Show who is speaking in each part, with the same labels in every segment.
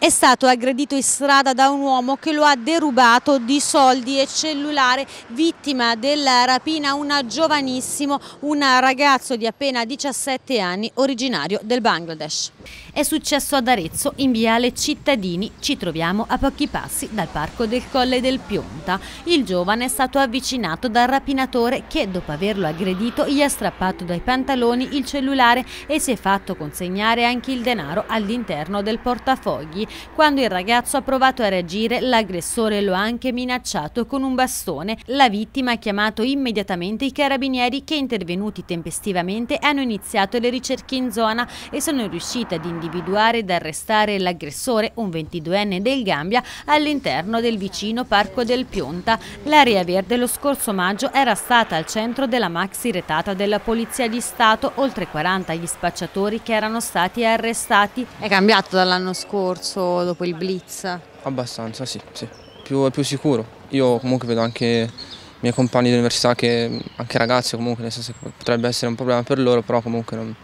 Speaker 1: è stato aggredito in strada da un uomo che lo ha derubato di soldi e cellulare, vittima della rapina un giovanissimo, un ragazzo di appena 17 anni originario del Bangladesh. È successo ad Arezzo, in Viale Cittadini, ci troviamo a pochi passi dal parco del Colle del Pionta. Il giovane è stato avvicinato dal rapinatore che dopo averlo aggredito gli ha strappato dai pantaloni il cellulare e si è fatto consegnare anche il denaro all'interno del portafogli. Quando il ragazzo ha provato a reagire, l'aggressore lo ha anche minacciato con un bastone. La vittima ha chiamato immediatamente i carabinieri che intervenuti tempestivamente hanno iniziato le ricerche in zona e sono riusciti ad individuare ed arrestare l'aggressore, un 22enne del Gambia, all'interno del vicino Parco del Pionta. L'area verde lo scorso maggio era stata al centro della maxi retata della Polizia di Stato, oltre 40 gli spacciatori che erano stati arrestati. È cambiato dall'anno scorso cambiato dopo il blitz?
Speaker 2: Abbastanza, sì, sì. Più, è più sicuro. Io comunque vedo anche i miei compagni di università che, anche ragazzi comunque, nel senso che potrebbe essere un problema per loro, però comunque non,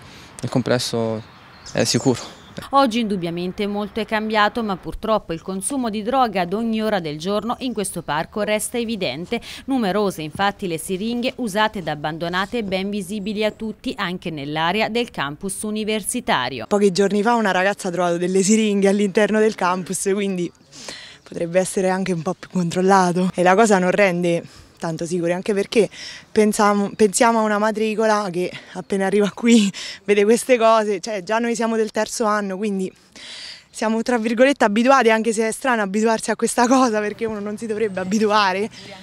Speaker 2: nel complesso è sicuro.
Speaker 1: Oggi indubbiamente molto è cambiato, ma purtroppo il consumo di droga ad ogni ora del giorno in questo parco resta evidente. Numerose infatti le siringhe usate ed abbandonate ben visibili a tutti anche nell'area del campus universitario.
Speaker 3: Pochi giorni fa una ragazza ha trovato delle siringhe all'interno del campus, quindi potrebbe essere anche un po' più controllato e la cosa non rende tanto sicuri, anche perché pensiamo, pensiamo, a una matricola che appena arriva qui vede queste cose, cioè già noi siamo del terzo anno, quindi siamo tra virgolette abituati, anche se è strano abituarsi a questa cosa perché uno non si dovrebbe abituare,